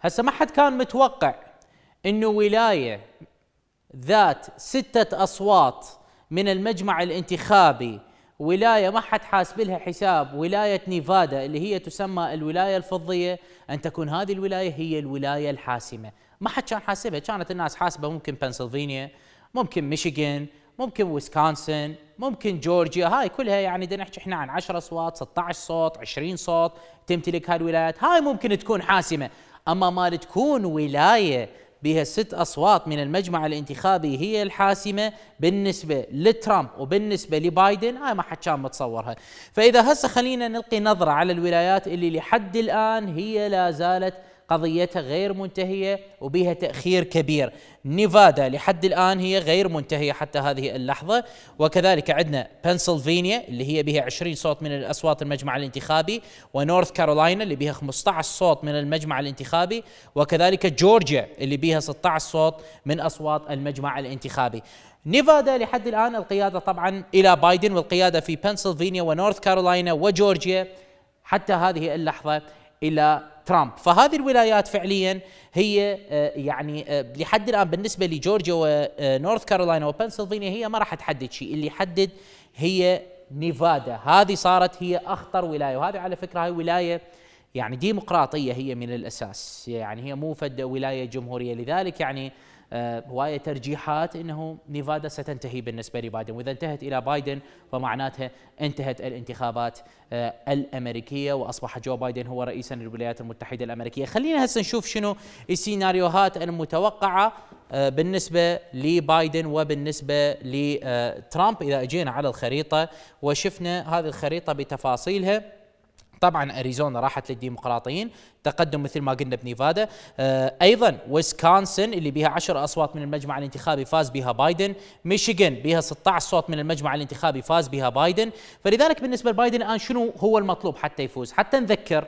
هسه ما حد كان متوقع انه ولايه ذات ستة اصوات من المجمع الانتخابي ولايه ما حد حاسب لها حساب ولايه نيفادا اللي هي تسمى الولايه الفضيه ان تكون هذه الولايه هي الولايه الحاسمه، ما حد كان حاسبها، كانت الناس حاسبه ممكن بنسلفانيا، ممكن ميشيغان، ممكن ويسكونسن، ممكن جورجيا، هاي كلها يعني بدنا نحكي احنا عن 10 اصوات، 16 صوت، 20 صوت تمتلك هاي الولايات، هاي ممكن تكون حاسمه، أما ما تكون ولاية بها ست أصوات من المجمع الانتخابي هي الحاسمة بالنسبة لترامب وبالنسبة لبايدن هاي ما حد كان متصورها فإذا هسه خلينا نلقي نظرة على الولايات اللي لحد الآن هي لا زالت قضيتها غير منتهية وبها تأخير كبير نيفادا لحد الآن هي غير منتهية حتى هذه اللحظة وكذلك عندنا بنسلفانيا اللي هي بها 20 صوت من الأصوات المجمع الانتخابي ونورث كارولاينا اللي بها 15 صوت من المجمع الانتخابي وكذلك جورجيا اللي بها 16 صوت من أصوات المجمع الانتخابي نيفادا لحد الآن القيادة طبعا إلى بايدن والقيادة في بنسلفانيا ونورث كارولاينا وجورجيا حتى هذه اللحظة إلى ترامب فهذه الولايات فعليا هي آه، يعني آه، لحد الان بالنسبه لجورجيا ونورث آه، كارولاينا وبنسلفانيا هي ما راح تحدد شيء اللي يحدد هي نيفادا هذه صارت هي اخطر ولايه وهذه على فكره هي ولايه يعني ديمقراطيه هي من الاساس يعني هي مو فد ولايه جمهوريه لذلك يعني آه، هوايه ترجيحات انه نيفادا ستنتهي بالنسبه لبايدن واذا انتهت الى بايدن فمعناتها انتهت الانتخابات آه، الامريكيه واصبح جو بايدن هو رئيسا للولايات المتحده الامريكيه خلينا هسه نشوف شنو السيناريوهات المتوقعه آه، بالنسبه لبايدن وبالنسبه لترامب اذا اجينا على الخريطه وشفنا هذه الخريطه بتفاصيلها طبعا اريزونا راحت للديمقراطيين تقدم مثل ما قلنا بنيفادا آه، ايضا ويسكونسن اللي بها 10 اصوات من المجمع الانتخابي فاز بها بايدن ميشيغان بها 16 صوت من المجمع الانتخابي فاز بها بايدن فلذلك بالنسبه لبايدن الان شنو هو المطلوب حتى يفوز حتى نذكر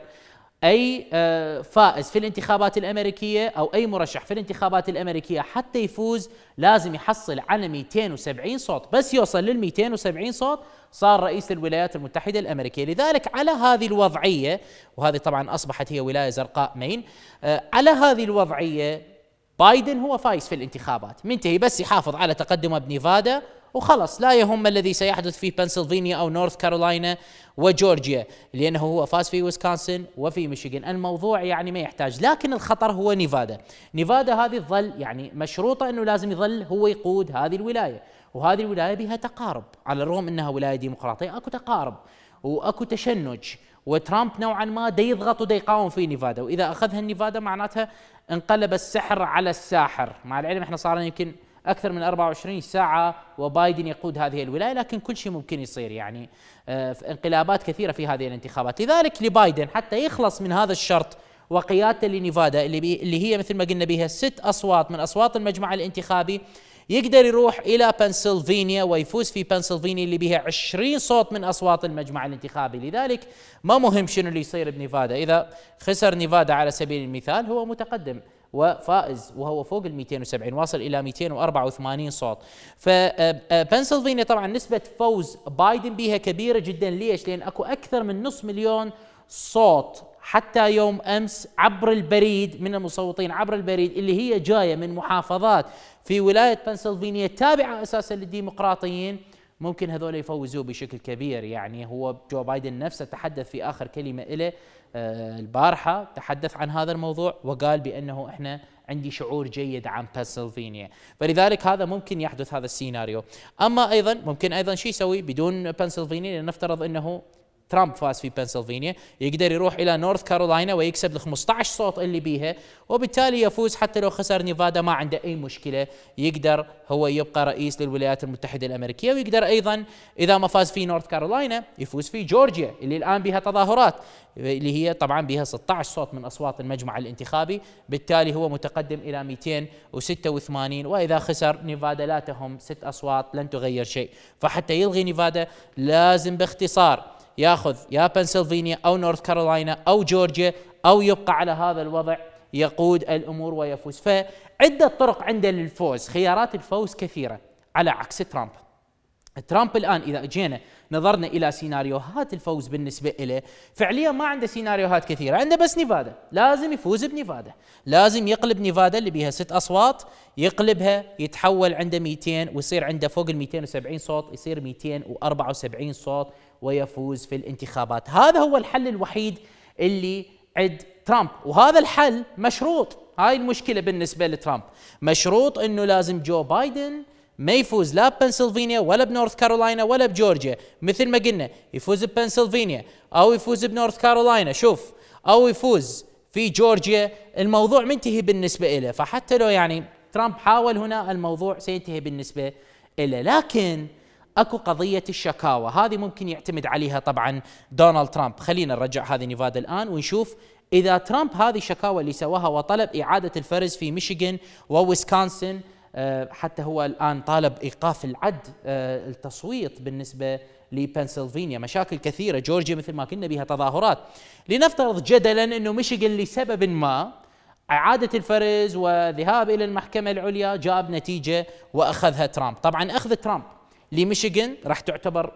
اي آه، فائز في الانتخابات الامريكيه او اي مرشح في الانتخابات الامريكيه حتى يفوز لازم يحصل على 270 صوت، بس يوصل لل 270 صوت صار رئيس الولايات المتحده الامريكيه، لذلك على هذه الوضعيه وهذه طبعا اصبحت هي ولايه زرقاء مين، آه، على هذه الوضعيه بايدن هو فايز في الانتخابات، منتهي بس يحافظ على تقدمه بنيفادا وخلص لا يهم الذي سيحدث في بنسلفانيا او نورث كارولاينا وجورجيا لانه هو فاز في ويسكونسن وفي ميشيغان الموضوع يعني ما يحتاج لكن الخطر هو نيفادا نيفادا هذه ظل يعني مشروطه انه لازم يظل هو يقود هذه الولايه وهذه الولايه بها تقارب على الرغم انها ولايه ديمقراطيه اكو تقارب واكو تشنج وترامب نوعا ما دا يضغط ودا يقاوم في نيفادا واذا اخذها نيفادا معناتها انقلب السحر على الساحر مع العلم احنا صار يمكن اكثر من 24 ساعه وبايدن يقود هذه الولايه لكن كل شيء ممكن يصير يعني آه، انقلابات كثيره في هذه الانتخابات لذلك لبايدن حتى يخلص من هذا الشرط وقيادته لنيفادا اللي, اللي هي مثل ما قلنا بها ست اصوات من اصوات المجمع الانتخابي يقدر يروح الى بنسلفانيا ويفوز في بنسلفانيا اللي بها 20 صوت من اصوات المجمع الانتخابي، لذلك ما مهم شنو اللي يصير بنيفادا، اذا خسر نيفادا على سبيل المثال هو متقدم وفائز وهو فوق ال 270 واصل الى 284 صوت فبنسلفانيا آه، آه، طبعا نسبه فوز بايدن بيها كبيره جدا ليش لان اكو اكثر من نص مليون صوت حتى يوم امس عبر البريد من المصوتين عبر البريد اللي هي جايه من محافظات في ولايه بنسلفانيا تابعه اساسا للديمقراطيين ممكن هذول يفوزوا بشكل كبير يعني هو جو بايدن نفسه تحدث في آخر كلمة له آه، البارحة تحدث عن هذا الموضوع وقال بأنه إحنا عندي شعور جيد عن بنسلفانيا فلذلك هذا ممكن يحدث هذا السيناريو أما أيضا ممكن أيضا شو يسوي بدون بنسلفانيا لنفترض أنه ترامب فاز في بنسلفانيا يقدر يروح الى نورث كارولاينا ويكسب ال 15 صوت اللي بيها وبالتالي يفوز حتى لو خسر نيفادا ما عنده اي مشكله يقدر هو يبقى رئيس للولايات المتحده الامريكيه ويقدر ايضا اذا ما فاز في نورث كارولاينا يفوز في جورجيا اللي الان بها تظاهرات اللي هي طبعا بها 16 صوت من اصوات المجمع الانتخابي بالتالي هو متقدم الى 286 واذا خسر نيفادا لا تهم ست اصوات لن تغير شيء فحتى يلغي نيفادا لازم باختصار ياخذ يا بنسلفانيا او نورث كارولاينا او جورجيا او يبقى على هذا الوضع يقود الامور ويفوز فعده طرق عنده للفوز خيارات الفوز كثيره على عكس ترامب ترامب الان اذا جينا نظرنا الى سيناريوهات الفوز بالنسبه له فعليا ما عنده سيناريوهات كثيره عنده بس نيفادا لازم يفوز بنيفادا لازم يقلب نيفادا اللي بيها ست اصوات يقلبها يتحول عنده 200 ويصير عنده فوق ال 270 صوت يصير 274 صوت ويفوز في الانتخابات هذا هو الحل الوحيد اللي عد ترامب وهذا الحل مشروط هاي المشكله بالنسبه لترامب مشروط انه لازم جو بايدن ما يفوز لا بنسلفانيا ولا بنورث كارولاينا ولا بجورجيا مثل ما قلنا يفوز بنسلفانيا او يفوز بنورث كارولاينا شوف او يفوز في جورجيا الموضوع منتهي بالنسبه له فحتى لو يعني ترامب حاول هنا الموضوع سينتهي بالنسبه له لكن اكو قضيه الشكاوى هذه ممكن يعتمد عليها طبعا دونالد ترامب خلينا نرجع هذه نيفادا الان ونشوف اذا ترامب هذه الشكاوى اللي سواها وطلب اعاده الفرز في ميشيغن وويسكونسن آه، حتى هو الان طالب ايقاف العد آه، التصويت بالنسبه لبنسلفانيا مشاكل كثيره جورجيا مثل ما كنا بها تظاهرات لنفترض جدلا انه ميشيغن لسبب ما إعادة الفرز وذهاب إلى المحكمة العليا جاب نتيجة وأخذها ترامب طبعا أخذ ترامب لميشيغن راح تعتبر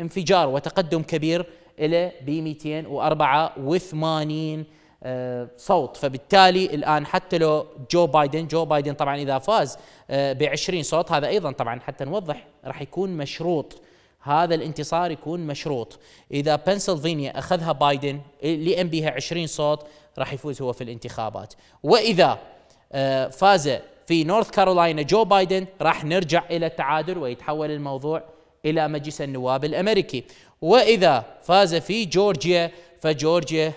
انفجار وتقدم كبير إلى ب 284 آه، صوت فبالتالي الان حتى لو جو بايدن جو بايدن طبعا اذا فاز آه، ب 20 صوت هذا ايضا طبعا حتى نوضح راح يكون مشروط هذا الانتصار يكون مشروط اذا بنسلفانيا اخذها بايدن اللي ام بيها 20 صوت راح يفوز هو في الانتخابات واذا آه، فاز في نورث كارولاينا جو بايدن راح نرجع إلى التعادل ويتحول الموضوع إلى مجلس النواب الأمريكي وإذا فاز في جورجيا فجورجيا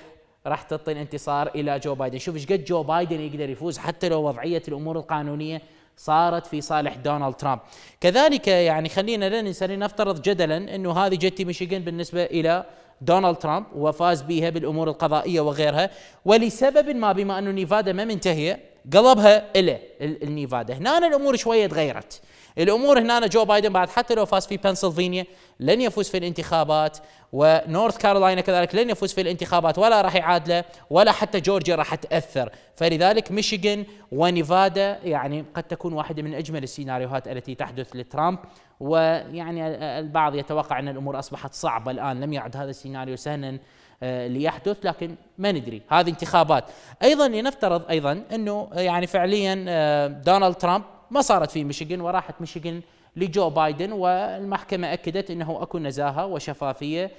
راح تعطي الانتصار إلى جو بايدن شوف ايش قد جو بايدن يقدر يفوز حتى لو وضعية الأمور القانونية صارت في صالح دونالد ترامب كذلك يعني خلينا لا ننسى لنفترض جدلا أنه هذه جتي ميشيغان بالنسبة إلى دونالد ترامب وفاز بها بالأمور القضائية وغيرها ولسبب ما بما أنه نيفادا ما منتهية قلبها إلى النيفادا هنا الأمور شوية تغيرت الامور هنا جو بايدن بعد حتى لو فاز في بنسلفانيا لن يفوز في الانتخابات ونورث كارولاينا كذلك لن يفوز في الانتخابات ولا راح يعادله ولا حتى جورجيا راح تاثر فلذلك ميشيغان ونيفادا يعني قد تكون واحده من اجمل السيناريوهات التي تحدث لترامب ويعني البعض يتوقع ان الامور اصبحت صعبه الان لم يعد هذا السيناريو سهلا آه، ليحدث لكن ما ندري هذه انتخابات ايضا لنفترض ايضا انه آه، يعني فعليا آه، دونالد ترامب ما صارت في ميشيغن وراحت ميشيغن لجو بايدن والمحكمه اكدت انه اكو نزاهه وشفافيه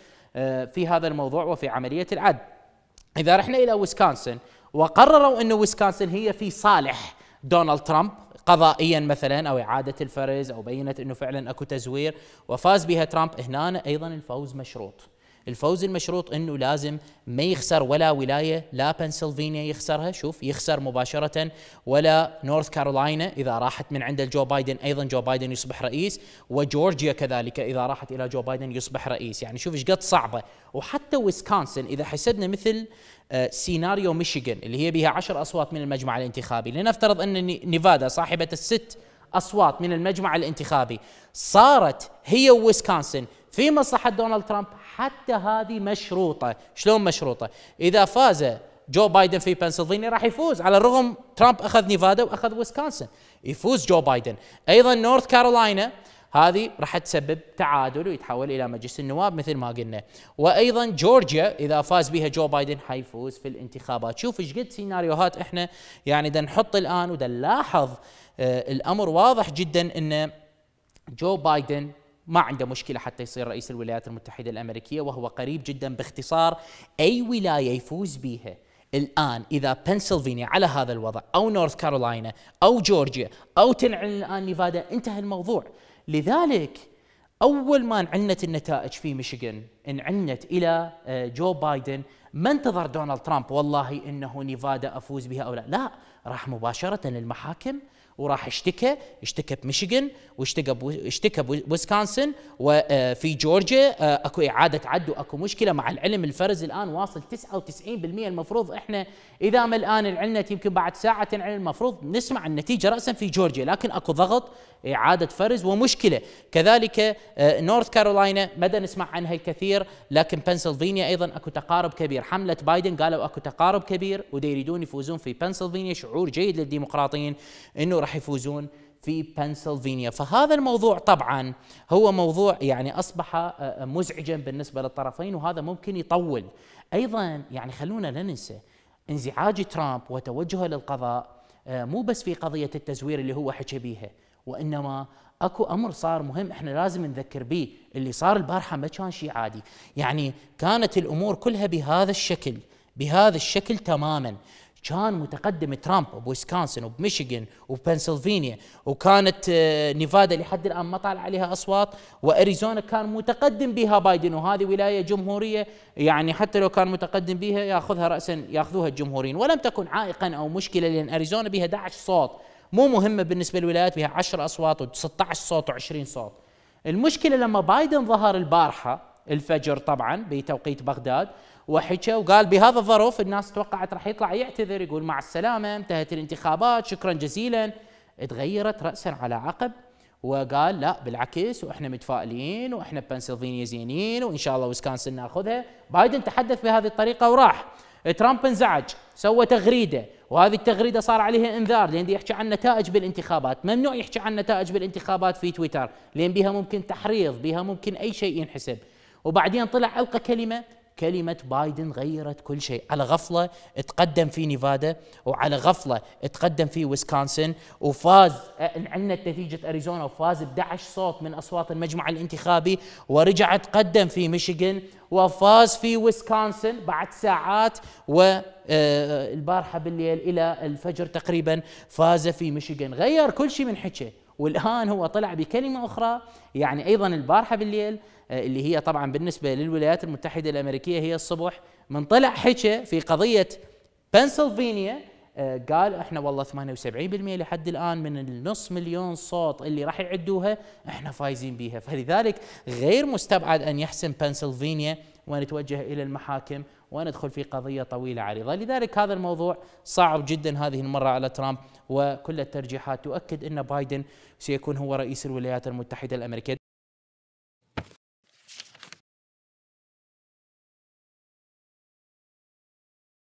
في هذا الموضوع وفي عمليه العد اذا رحنا الى ويسكونسن وقرروا انه ويسكونسن هي في صالح دونالد ترامب قضائيا مثلا او اعاده الفرز او بينت انه فعلا اكو تزوير وفاز بها ترامب هنا ايضا الفوز مشروط الفوز المشروط انه لازم ما يخسر ولا ولايه لا بنسلفانيا يخسرها شوف يخسر مباشره ولا نورث كارولاينا اذا راحت من عند جو بايدن ايضا جو بايدن يصبح رئيس وجورجيا كذلك اذا راحت الى جو بايدن يصبح رئيس يعني شوف ايش قد صعبه وحتى ويسكونسن اذا حسبنا مثل آه، سيناريو ميشيغان اللي هي بها عشر اصوات من المجمع الانتخابي لنفترض ان نيفادا صاحبه الست اصوات من المجمع الانتخابي صارت هي ويسكونسن في مصلحه دونالد ترامب حتى هذه مشروطه شلون مشروطه اذا فاز جو بايدن في بنسلفانيا راح يفوز على الرغم ترامب اخذ نيفادا واخذ ويسكونسن يفوز جو بايدن ايضا نورث كارولاينا هذه راح تسبب تعادل ويتحول الى مجلس النواب مثل ما قلنا وايضا جورجيا اذا فاز بها جو بايدن حيفوز في الانتخابات شوف ايش قد سيناريوهات احنا يعني دا نحط الان ودا نلاحظ آه الامر واضح جدا ان جو بايدن ما عنده مشكلة حتى يصير رئيس الولايات المتحدة الأمريكية وهو قريب جدا باختصار أي ولاية يفوز بيها الآن إذا بنسلفانيا على هذا الوضع أو نورث كارولاينا أو جورجيا أو تنعلن الآن نيفادا انتهى الموضوع لذلك أول ما انعنت النتائج في ميشيغان انعنت إلى آه، جو بايدن ما انتظر دونالد ترامب والله إنه نيفادا أفوز بها أو لا لا راح مباشرة للمحاكم وراح اشتكى اشتكى بميشيغن واشتكى اشتكى بويسكونسن وفي آه، جورجيا آه، اكو اعاده عد واكو مشكله مع العلم الفرز الان واصل 99% المفروض احنا اذا ما الان العلم يمكن بعد ساعه تنعلن المفروض نسمع النتيجه راسا في جورجيا لكن اكو ضغط اعاده فرز ومشكله كذلك آه، نورث كارولاينا مدى نسمع عنها الكثير لكن بنسلفانيا ايضا اكو تقارب كبير حمله بايدن قالوا اكو تقارب كبير ودا يريدون يفوزون في بنسلفانيا شعور جيد للديمقراطيين انه راح راح يفوزون في بنسلفانيا فهذا الموضوع طبعا هو موضوع يعني أصبح آه، آه، مزعجا بالنسبة للطرفين وهذا ممكن يطول أيضا يعني خلونا لا ننسى انزعاج ترامب وتوجهه للقضاء آه، مو بس في قضية التزوير اللي هو حكى بيها وإنما اكو امر صار مهم احنا لازم نذكر به اللي صار البارحه ما كان شيء عادي يعني كانت الامور كلها بهذا الشكل بهذا الشكل تماما كان متقدم ترامب بويسكانسن وبميشيغن وبنسلفانيا وكانت آه، نيفادا لحد الان ما طالع عليها اصوات واريزونا كان متقدم بها بايدن وهذه ولايه جمهوريه يعني حتى لو كان متقدم بها ياخذها راسا ياخذوها الجمهوريين ولم تكن عائقا او مشكله لان اريزونا بها 11 صوت مو مهمه بالنسبه للولايات بها 10 اصوات و16 صوت و20 صوت المشكله لما بايدن ظهر البارحه الفجر طبعا بتوقيت بغداد وحكى وقال بهذا الظرف الناس توقعت راح يطلع يعتذر يقول مع السلامه انتهت الانتخابات شكرا جزيلا تغيرت راسا على عقب وقال لا بالعكس واحنا متفائلين واحنا بنسلفينيا زينين وان شاء الله ويسكانسن ناخذها بايدن تحدث بهذه الطريقه وراح ترامب انزعج سوى تغريده وهذه التغريده صار عليها انذار لان يحكي عن نتائج بالانتخابات ممنوع يحكي عن نتائج بالانتخابات في تويتر لان بها ممكن تحريض بها ممكن اي شيء ينحسب وبعدين طلع القى كلمه كلمة بايدن غيرت كل شيء على غفلة تقدم في نيفادا وعلى غفلة تقدم في ويسكونسن وفاز عندنا نتيجة أريزونا وفاز ب 11 صوت من أصوات المجمع الانتخابي ورجع تقدم في ميشيغن وفاز في ويسكونسن بعد ساعات والبارحة آه، بالليل إلى الفجر تقريبا فاز في ميشيغن غير كل شيء من حكي والان هو طلع بكلمه اخرى يعني ايضا البارحه بالليل آه، اللي هي طبعا بالنسبه للولايات المتحده الامريكيه هي الصبح من طلع حكى في قضيه بنسلفانيا آه، قال احنا والله 78% لحد الان من النص مليون صوت اللي راح يعدوها احنا فايزين بيها فلذلك غير مستبعد ان يحسم بنسلفانيا ونتوجه الى المحاكم وندخل في قضيه طويله عريضه، لذلك هذا الموضوع صعب جدا هذه المره على ترامب وكل الترجيحات تؤكد ان بايدن سيكون هو رئيس الولايات المتحده الامريكيه.